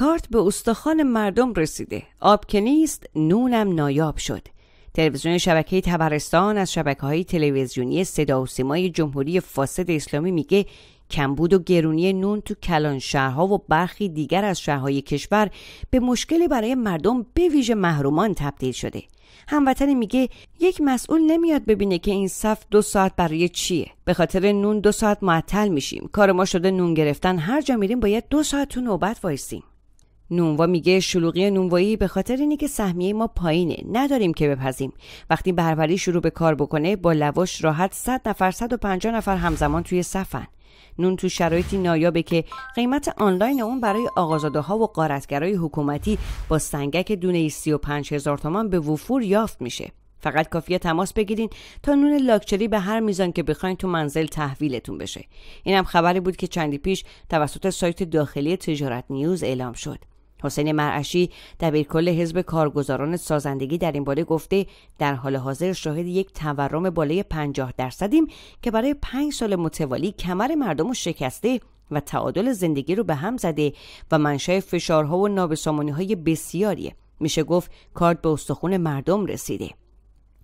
کارت به استخوان مردم رسیده آب که نیست نونم نایاب شد تلویزیون شبکه تبرستان از شبکه های تلویزیونی صدا و سیمای جمهوری فاسد اسلامی میگه کمبود و گرونی نون تو کلان شهرها و برخی دیگر از شهرهای کشور به مشکلی برای مردم به ویژه محرومان تبدیل شده هموطنی میگه یک مسئول نمیاد ببینه که این صف دو ساعت برای چیه به خاطر نون دو ساعت معطل میشیم کار ما شده نون گرفتن هر جا میریم باید دو ساعت تو نوبت وایسیم نونوا میگه شلوغی نونوایی به خاطر اینه که سهمیه ما پایینه نداریم که بپزیم وقتی بربری شروع به کار بکنه با لواش راحت 100 نفر 150 نفر همزمان توی صفن نون تو شرایطی نایابه که قیمت آنلاین اون برای آقازاده ها و قارتگرای حکومتی با سنگک دونه 35 هزار تومان به وفور یافت میشه فقط کافیه تماس بگیرین تا نون لاکچری به هر میزان که بخواین تو منزل تحویلتون بشه اینم خبری بود که چندی پیش توسط سایت داخلی تجارت نیوز اعلام شد حسین مرعشی دبیرکل حزب کارگزاران سازندگی در این باره گفته در حال حاضر شاهد یک تورم بالای 50 درصدیم که برای پنج سال متوالی کمر مردم رو شکسته و تعادل زندگی رو به هم زده و منشأ فشارها و نابسامانی های بسیاریه میشه گفت کارد به استخون مردم رسیده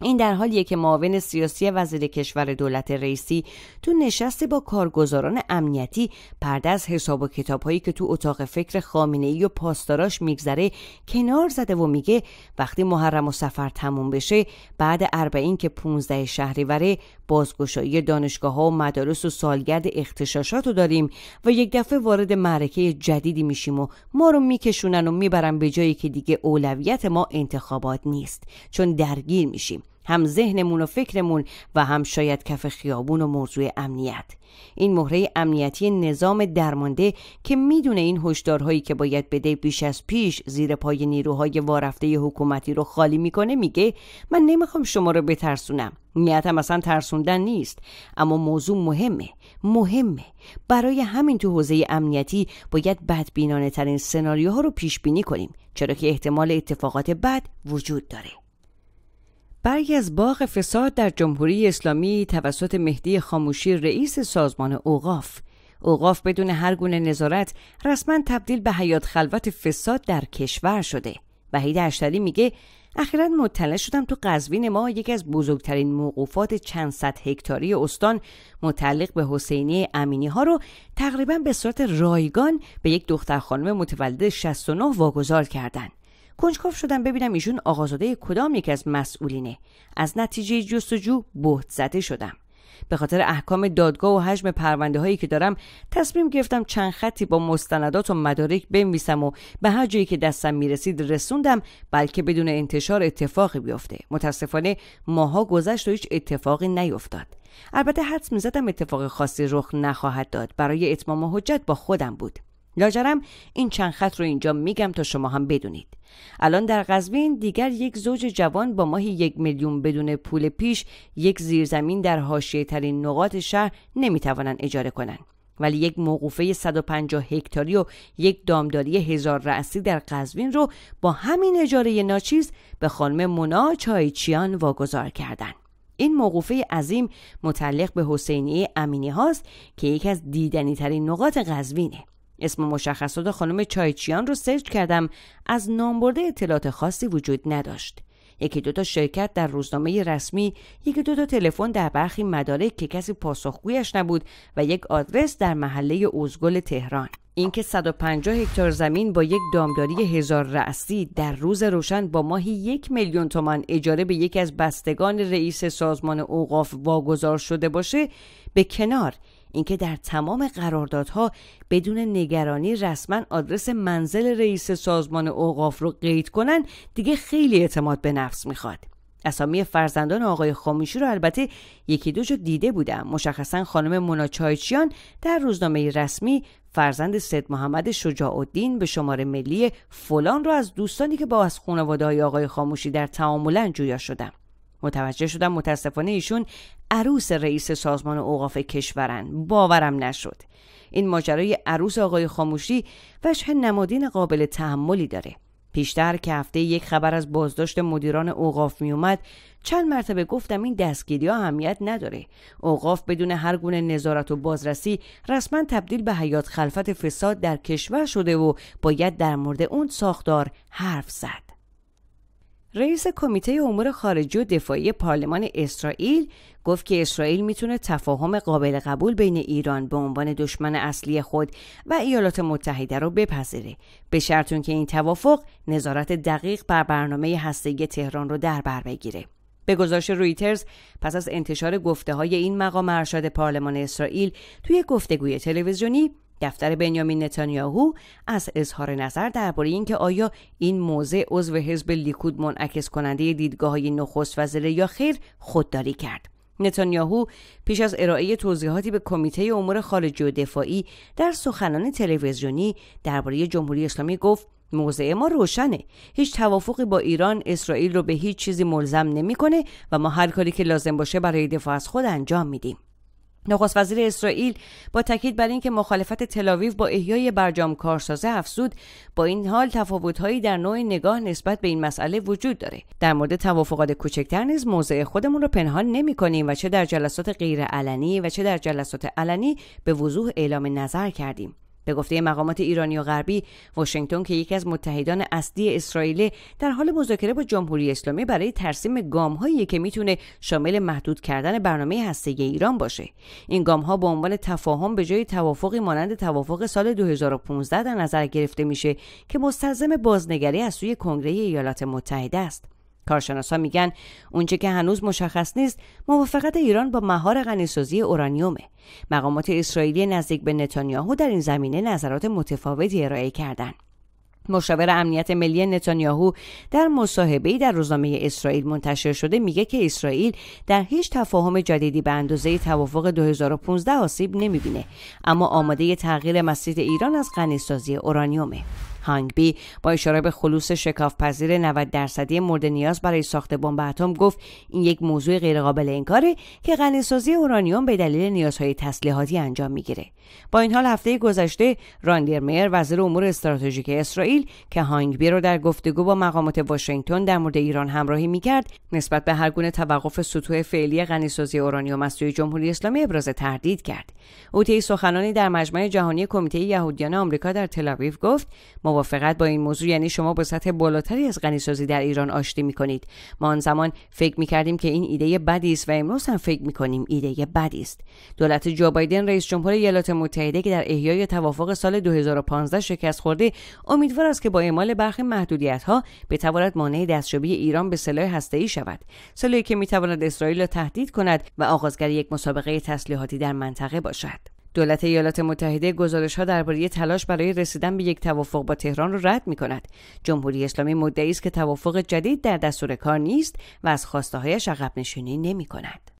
این در حالیه که معاون سیاسی وزیر کشور دولت رئیسی تو نشست با کارگزاران امنیتی پرده از حساب و کتاب هایی که تو اتاق فکر خامنه ای و پاسداراش میگذره کنار زده و میگه وقتی محرم و سفر تموم بشه بعد اربعین که 15 شهریوره بازگشایی دانشگاه ها و مدارس و سالگرد اختشاشات رو داریم و یک دفعه وارد معرکه جدیدی میشیم و ما رو میکشونن و میبرن به جایی که دیگه اولویت ما انتخابات نیست چون درگیر میشیم هم ذهنمون و فکرمون و هم شاید کف خیابون و موضوع امنیت این مهره امنیتی نظام درمانده که میدونه این هشدارهایی که باید بده بیش از پیش زیر پای نیروهای وارفته حکومتی رو خالی میکنه میگه من نمیخوام شما رو بترسونم نیتم اصلا ترسوندن نیست اما موضوع مهمه مهمه برای همین تو حوزه امنیتی باید بدبینانه ترین سناریوها رو پیش بینی کنیم چرا که احتمال اتفاقات بد وجود داره برگی از باغ فساد در جمهوری اسلامی توسط مهدی خاموشی رئیس سازمان اوقاف اوقاف بدون هر گونه نظارت رسما تبدیل به حیات خلوت فساد در کشور شده وحید اشتری میگه اخیرا مطلع شدم تو قزوین ما یکی از بزرگترین موقوفات چند صد هکتاری استان متعلق به حسینی امینی ها رو تقریبا به صورت رایگان به یک دختر خانم متولد 69 واگذار کردند کنجکاو شدم ببینم ایشون آقازاده کدام یک از مسئولینه از نتیجه جستجو بهت زده شدم به خاطر احکام دادگاه و حجم پرونده هایی که دارم تصمیم گرفتم چند خطی با مستندات و مدارک بنویسم و به هر جایی که دستم میرسید رسوندم بلکه بدون انتشار اتفاقی بیفته متاسفانه ماها گذشت و هیچ اتفاقی نیفتاد البته حدس میزدم اتفاق خاصی رخ نخواهد داد برای اتمام حجت با خودم بود لاجرم این چند خط رو اینجا میگم تا شما هم بدونید الان در قزوین دیگر یک زوج جوان با ماهی یک میلیون بدون پول پیش یک زیرزمین در حاشیه ترین نقاط شهر نمیتوانند اجاره کنند ولی یک موقوفه 150 هکتاری و یک دامداری هزار رأسی در قزوین رو با همین اجاره ناچیز به خانم مونا چایچیان واگذار کردند. این موقوفه عظیم متعلق به حسینیه امینی هاست که یکی از دیدنی ترین نقاط قزوینه. اسم مشخصات خانم چایچیان رو سرچ کردم از نامبرده اطلاعات خاصی وجود نداشت یکی دوتا شرکت در روزنامه رسمی یکی دوتا تلفن در برخی مدارک که کسی پاسخگویش نبود و یک آدرس در محله اوزگل تهران اینکه 150 هکتار زمین با یک دامداری هزار رأسی در روز روشن با ماهی یک میلیون تومان اجاره به یکی از بستگان رئیس سازمان اوقاف واگذار شده باشه به کنار اینکه در تمام قراردادها بدون نگرانی رسما آدرس منزل رئیس سازمان اوقاف رو قید کنن دیگه خیلی اعتماد به نفس میخواد اسامی فرزندان آقای خامیشی رو البته یکی دو جا دیده بودم مشخصا خانم چایچیان در روزنامه رسمی فرزند سید محمد شجاع الدین به شماره ملی فلان رو از دوستانی که با از خانواده های آقای خاموشی در تعاملن جویا شدم متوجه شدم متاسفانه ایشون عروس رئیس سازمان اوقاف کشورن باورم نشد این ماجرای عروس آقای خاموشی وجه نمادین قابل تحملی داره پیشتر که هفته یک خبر از بازداشت مدیران اوقاف می اومد چند مرتبه گفتم این دستگیری ها اهمیت نداره اوقاف بدون هر گونه نظارت و بازرسی رسما تبدیل به حیات خلفت فساد در کشور شده و باید در مورد اون ساختار حرف زد رئیس کمیته امور خارجی و دفاعی پارلمان اسرائیل گفت که اسرائیل میتونه تفاهم قابل قبول بین ایران به عنوان دشمن اصلی خود و ایالات متحده رو بپذیره به شرط که این توافق نظارت دقیق بر برنامه هسته‌ای تهران رو در بر بگیره به گزارش رویترز پس از انتشار گفته های این مقام ارشد پارلمان اسرائیل توی گفتگوی تلویزیونی دفتر بنیامین نتانیاهو از اظهار نظر درباره اینکه آیا این موضع عضو حزب لیکود منعکس کننده دیدگاه های نخست وزیره یا خیر خودداری کرد نتانیاهو پیش از ارائه توضیحاتی به کمیته امور خارجی و دفاعی در سخنان تلویزیونی درباره جمهوری اسلامی گفت موضع ما روشنه هیچ توافقی با ایران اسرائیل رو به هیچ چیزی ملزم نمیکنه و ما هر کاری که لازم باشه برای دفاع از خود انجام میدیم نخست وزیر اسرائیل با تاکید بر اینکه مخالفت تلاویو با احیای برجام کارسازه افزود با این حال تفاوتهایی در نوع نگاه نسبت به این مسئله وجود داره در مورد توافقات کوچکتر نیز موضع خودمون رو پنهان نمی کنیم و چه در جلسات غیرعلنی و چه در جلسات علنی به وضوح اعلام نظر کردیم به گفته مقامات ایرانی و غربی واشنگتن که یکی از متحدان اصلی اسرائیل در حال مذاکره با جمهوری اسلامی برای ترسیم هایی که میتونه شامل محدود کردن برنامه هسته‌ای ایران باشه این ها به عنوان تفاهم به جای توافقی مانند توافق سال 2015 در نظر گرفته میشه که مستلزم بازنگری از سوی کنگره ایالات متحده است کارشناسا میگن اونچه که هنوز مشخص نیست موافقت ایران با مهار غنیسازی اورانیومه مقامات اسرائیلی نزدیک به نتانیاهو در این زمینه نظرات متفاوتی ارائه کردند مشاور امنیت ملی نتانیاهو در مصاحبه‌ای در روزنامه اسرائیل منتشر شده میگه که اسرائیل در هیچ تفاهم جدیدی به اندازه توافق 2015 آسیب نمیبینه اما آماده تغییر مسیر ایران از غنیسازی اورانیومه هانگبی با اشاره به خلوص شکاف پذیر 90 درصدی مورد نیاز برای ساخت بمب اتم گفت این یک موضوع غیرقابل انکاره که غنیسازی اورانیوم به دلیل نیازهای تسلیحاتی انجام میگیره با این حال هفته گذشته راندیر میر وزیر امور استراتژیک اسرائیل که هانگبی رو در گفتگو با مقامات واشنگتن در مورد ایران همراهی میکرد نسبت به هر گونه توقف سطوح فعلی غنیسازی اورانیوم از سوی جمهوری اسلامی ابراز تردید کرد او سخنانی در مجمع جهانی کمیته یهودیان آمریکا در تل‌آویو گفت موافقت با این موضوع یعنی شما به سطح بالاتری از غنیسازی در ایران آشتی می کنید ما آن زمان فکر می کردیم که این ایده بدی است و امروز هم فکر می کنیم ایده بدی است دولت جو بایدن رئیس جمهور ایالات متحده که در احیای توافق سال 2015 شکست خورده امیدوار است که با اعمال برخی محدودیت ها بتواند مانع دستیابی ایران به سلاح ای شود سلاحی که می تواند اسرائیل را تهدید کند و آغازگر یک مسابقه تسلیحاتی در منطقه باشد دولت ایالات متحده گزارش ها درباره تلاش برای رسیدن به یک توافق با تهران را رد می کند. جمهوری اسلامی مدعی است که توافق جدید در دستور کار نیست و از خواسته هایش عقب نشینی نمی کند.